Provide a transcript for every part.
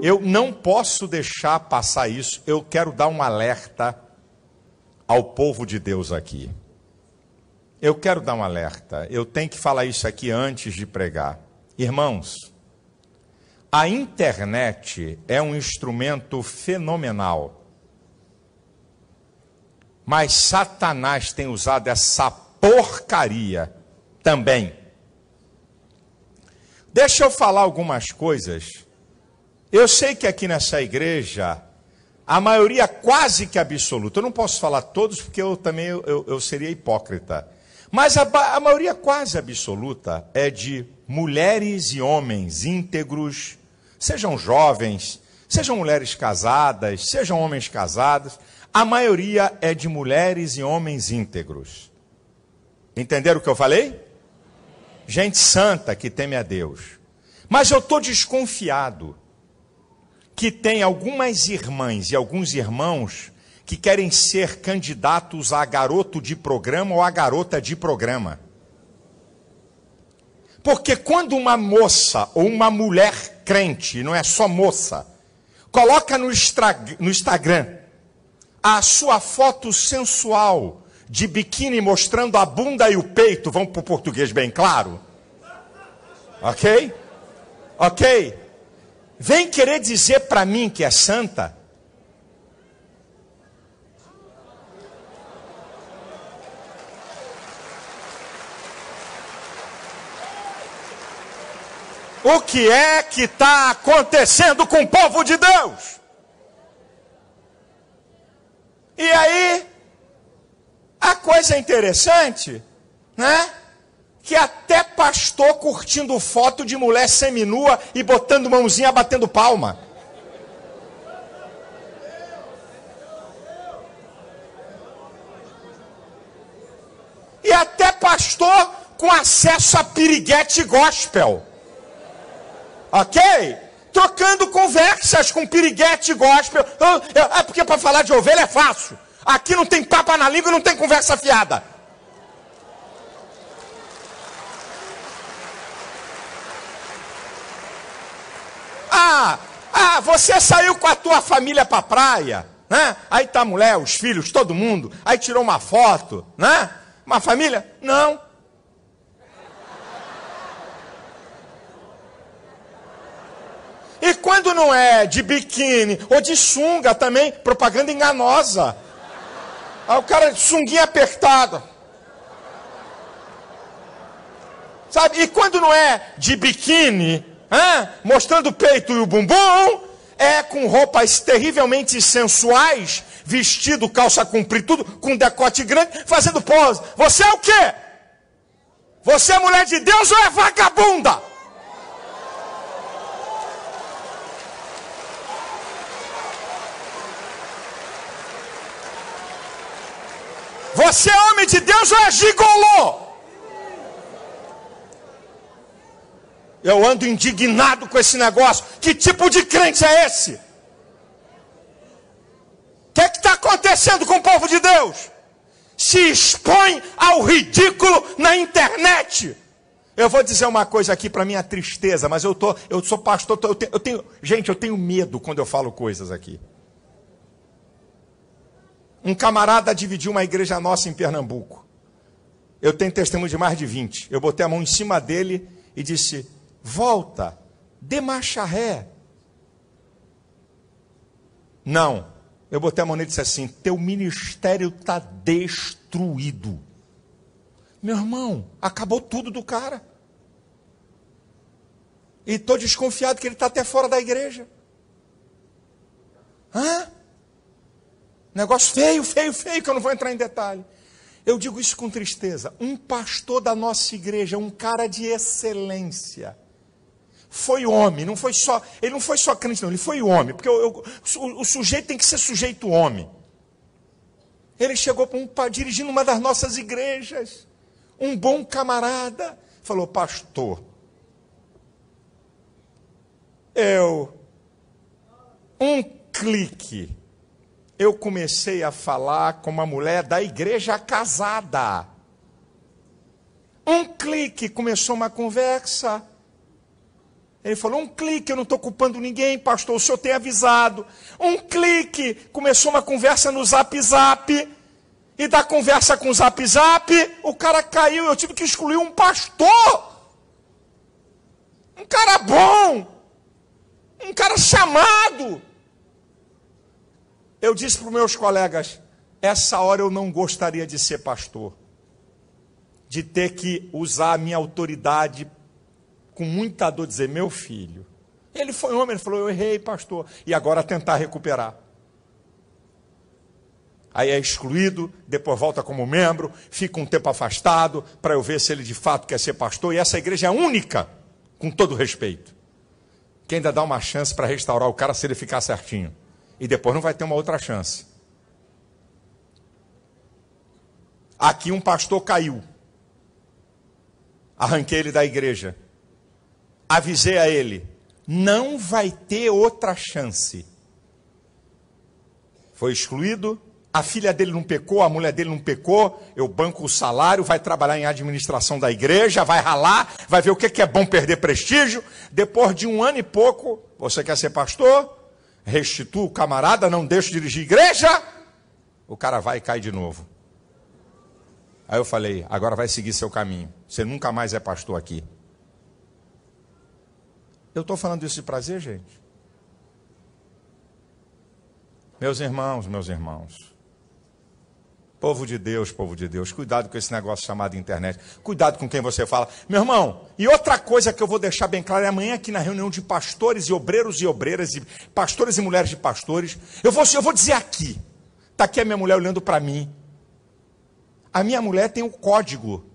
Eu não posso deixar passar isso. Eu quero dar um alerta ao povo de Deus aqui. Eu quero dar um alerta. Eu tenho que falar isso aqui antes de pregar. Irmãos, a internet é um instrumento fenomenal. Mas Satanás tem usado essa porcaria também. Deixa eu falar algumas coisas eu sei que aqui nessa igreja, a maioria quase que absoluta, eu não posso falar todos porque eu também eu, eu seria hipócrita, mas a, a maioria quase absoluta é de mulheres e homens íntegros, sejam jovens, sejam mulheres casadas, sejam homens casados, a maioria é de mulheres e homens íntegros. Entenderam o que eu falei? Gente santa que teme a Deus. Mas eu estou desconfiado que tem algumas irmãs e alguns irmãos que querem ser candidatos a garoto de programa ou a garota de programa. Porque quando uma moça ou uma mulher crente, não é só moça, coloca no, no Instagram a sua foto sensual de biquíni mostrando a bunda e o peito, vamos para o português bem claro, ok? Ok? Vem querer dizer para mim que é santa? O que é que está acontecendo com o povo de Deus? E aí, a coisa é interessante, né? que até pastor curtindo foto de mulher seminua e botando mãozinha batendo palma. E até pastor com acesso a piriguete gospel. Ok? Trocando conversas com piriguete gospel. Ah, é, é porque para falar de ovelha é fácil. Aqui não tem papa na língua e não tem conversa fiada. Ah, você saiu com a tua família para a praia, né? Aí tá a mulher, os filhos, todo mundo. Aí tirou uma foto, né? Uma família? Não. E quando não é de biquíni ou de sunga também, propaganda enganosa. Aí o cara de sunguinha apertada. Sabe? E quando não é de biquíni, hein? mostrando o peito e o bumbum, é com roupas terrivelmente sensuais, vestido, calça comprida, tudo, com decote grande, fazendo pose. Você é o quê? Você é mulher de Deus ou é vagabunda? Você é homem de Deus ou é gigolô? Eu ando indignado com esse negócio. Que tipo de crente é esse? O que é está acontecendo com o povo de Deus? Se expõe ao ridículo na internet. Eu vou dizer uma coisa aqui para minha tristeza, mas eu tô, eu sou pastor, eu tenho, eu tenho, gente, eu tenho medo quando eu falo coisas aqui. Um camarada dividiu uma igreja nossa em Pernambuco. Eu tenho testemunho de mais de 20. Eu botei a mão em cima dele e disse: volta, dê marcha ré. Não. Eu botei a mão nele e disse assim: teu ministério está destruído. Meu irmão, acabou tudo do cara. E estou desconfiado que ele está até fora da igreja. Hã? Negócio feio, feio, feio, que eu não vou entrar em detalhe. Eu digo isso com tristeza. Um pastor da nossa igreja, um cara de excelência, foi homem, não foi só, ele não foi só crente, não, ele foi homem, porque eu, eu, o, o, sujeito tem que ser sujeito homem. Ele chegou para um, pra, dirigindo uma das nossas igrejas, um bom camarada, falou: Pastor, eu, um clique, eu comecei a falar com uma mulher da igreja casada. Um clique começou uma conversa. Ele falou: um clique, eu não estou culpando ninguém, pastor, o senhor tem avisado. Um clique, começou uma conversa no zap zap. E da conversa com o zap zap, o cara caiu. Eu tive que excluir um pastor. Um cara bom. Um cara chamado. Eu disse para os meus colegas: essa hora eu não gostaria de ser pastor. De ter que usar a minha autoridade com muita dor, dizer: Meu filho. Ele foi homem, ele falou: Eu errei, pastor. E agora tentar recuperar. Aí é excluído, depois volta como membro, fica um tempo afastado para eu ver se ele de fato quer ser pastor. E essa igreja é única, com todo respeito, que ainda dá uma chance para restaurar o cara se ele ficar certinho. E depois não vai ter uma outra chance. Aqui um pastor caiu. Arranquei ele da igreja avisei a ele: não vai ter outra chance. Foi excluído, a filha dele não pecou, a mulher dele não pecou, eu banco o salário, vai trabalhar em administração da igreja, vai ralar, vai ver o que é bom perder prestígio. Depois de um ano e pouco, você quer ser pastor? Restitua o camarada, não deixa dirigir igreja. O cara vai e cai de novo. Aí eu falei: agora vai seguir seu caminho, você nunca mais é pastor aqui. Eu estou falando isso de prazer, gente? Meus irmãos, meus irmãos. Povo de Deus, povo de Deus, cuidado com esse negócio chamado internet. Cuidado com quem você fala. Meu irmão, e outra coisa que eu vou deixar bem claro é amanhã aqui na reunião de pastores e obreiros e obreiras, e pastores e mulheres de pastores, eu vou, eu vou dizer aqui. Está aqui a minha mulher olhando para mim. A minha mulher tem um código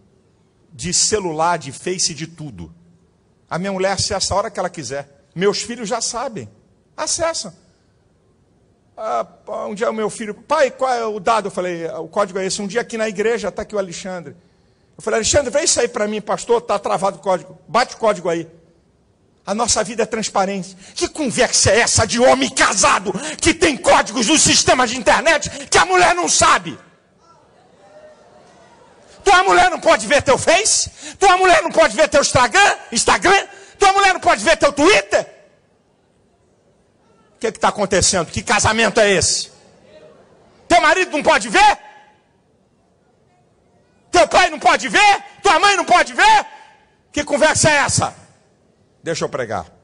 de celular, de face, de tudo. A minha mulher acessa a hora que ela quiser. Meus filhos já sabem. Acessam. Ah, um dia o meu filho, pai, qual é o dado? Eu falei, o código é esse. Um dia aqui na igreja, está aqui o Alexandre. Eu falei, Alexandre, vem sair para mim, pastor, está travado o código. Bate o código aí. A nossa vida é transparência. Que conversa é essa de homem casado que tem códigos nos sistemas de internet que a mulher não sabe? Tua mulher não pode ver teu Face? Tua mulher não pode ver teu Instagram? Instagram? Tua mulher não pode ver teu Twitter? O que está acontecendo? Que casamento é esse? Teu marido não pode ver? Teu pai não pode ver? Tua mãe não pode ver? Que conversa é essa? Deixa eu pregar.